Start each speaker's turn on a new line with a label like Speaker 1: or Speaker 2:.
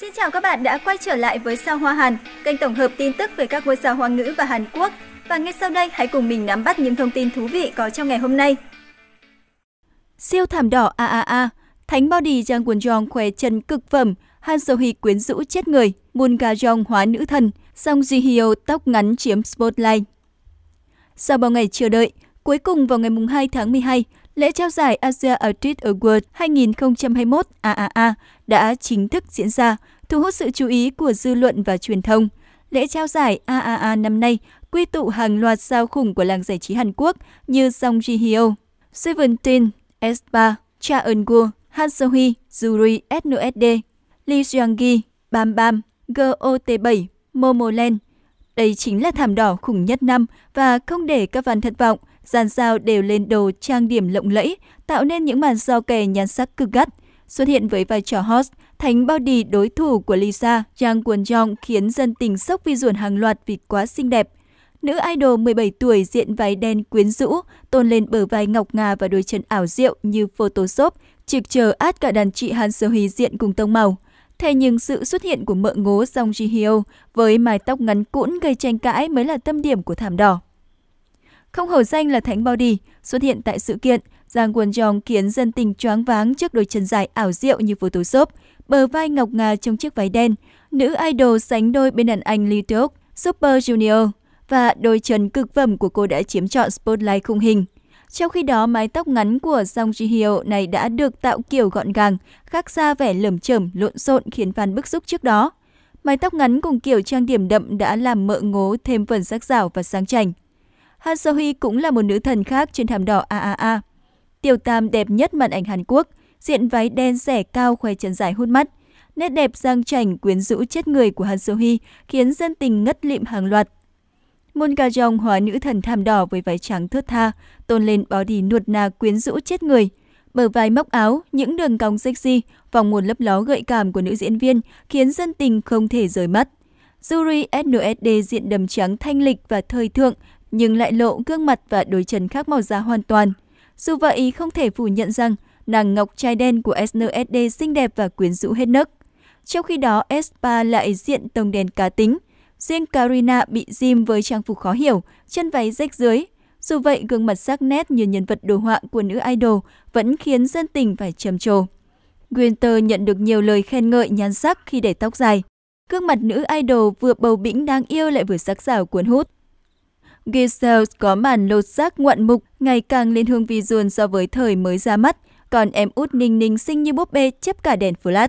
Speaker 1: Xin chào các bạn đã quay trở lại với Sao Hoa Hàn, kênh tổng hợp tin tức về các ngôi sao hoa ngữ và Hàn Quốc. Và ngay sau đây hãy cùng mình nắm bắt những thông tin thú vị có trong ngày hôm nay. Siêu thảm đỏ AAA, Thánh Body Jang Won Jong khoe chân cực phẩm, Han So Hee quyến rũ chết người, Moon Ga Jong hóa nữ thần, Song Ji Hyo tóc ngắn chiếm spotlight. Sau bao ngày chờ đợi, Cuối cùng vào ngày 2 tháng 12, lễ trao giải Asia Artist Award 2021 AAA đã chính thức diễn ra, thu hút sự chú ý của dư luận và truyền thông. Lễ trao giải AAA năm nay quy tụ hàng loạt sao khủng của làng giải trí Hàn Quốc như Song Ji Hyo, Seventeen, S3, Cha Eun Woo, Han So Hee, Yuri SNSD, Lee Seung Gi, Bam Bam, GOT7, Momoland. Đây chính là thảm đỏ khủng nhất năm và không để các fan thất vọng – Dàn sao đều lên đồ trang điểm lộng lẫy, tạo nên những màn giao kè nhan sắc cực gắt. Xuất hiện với vai trò host, Thánh bao đì đối thủ của Lisa, Jang Kwon Jong khiến dân tình sốc vi ruồn hàng loạt vì quá xinh đẹp. Nữ idol 17 tuổi diện váy đen quyến rũ, tôn lên bờ vai ngọc ngà và đôi chân ảo diệu như Photoshop, trực chờ át cả đàn chị Han Seo Hee diện cùng tông màu. Thế nhưng sự xuất hiện của mợ ngố Song Ji Hyo với mái tóc ngắn cũn gây tranh cãi mới là tâm điểm của thảm đỏ. Không hổ danh là thánh body, xuất hiện tại sự kiện, Giang quần tròn khiến dân tình choáng váng trước đôi chân dài ảo diệu như Photoshop, bờ vai ngọc ngà trong chiếc váy đen, nữ idol sánh đôi bên đàn anh Lee Teok, Super Junior và đôi chân cực phẩm của cô đã chiếm trọn spotlight khung hình. Trong khi đó, mái tóc ngắn của Song Ji Hyo này đã được tạo kiểu gọn gàng, khác xa vẻ lởm chởm lộn xộn khiến fan bức xúc trước đó. Mái tóc ngắn cùng kiểu trang điểm đậm đã làm mợ ngố thêm phần sắc sảo và sang chảnh. Han So Hee cũng là một nữ thần khác trên thảm đỏ AAA. Tiểu Tam đẹp nhất màn ảnh Hàn Quốc, diện váy đen rẻ cao khoe chân dài hút mắt. Nét đẹp giang chảnh quyến rũ chết người của Han So Hee khiến dân tình ngất lịm hàng loạt. Moon Ga Jong hóa nữ thần thảm đỏ với váy trắng thướt tha, tôn lên body nuột nà quyến rũ chết người. Bờ vai móc áo, những đường cong sexy, vòng một lấp ló gợi cảm của nữ diễn viên khiến dân tình không thể rời mắt. Yuri SNSD diện đầm trắng thanh lịch và thời thượng nhưng lại lộ gương mặt và đôi chân khác màu da hoàn toàn. Dù vậy, không thể phủ nhận rằng nàng ngọc trai đen của SNSD xinh đẹp và quyến rũ hết nấc. Trong khi đó, Espa lại diện tông đen cá tính. Riêng Karina bị Jim với trang phục khó hiểu, chân váy rách dưới. Dù vậy, gương mặt sắc nét như nhân vật đồ họa của nữ idol vẫn khiến dân tình phải trầm trồ. Winter nhận được nhiều lời khen ngợi nhan sắc khi để tóc dài. Gương mặt nữ idol vừa bầu bĩnh đáng yêu lại vừa sắc sảo cuốn hút. Giselle có màn lột xác ngoạn mục ngày càng lên hương visual so với thời mới ra mắt, còn em út Ninh Ninh xinh như búp bê chép cả đèn flash.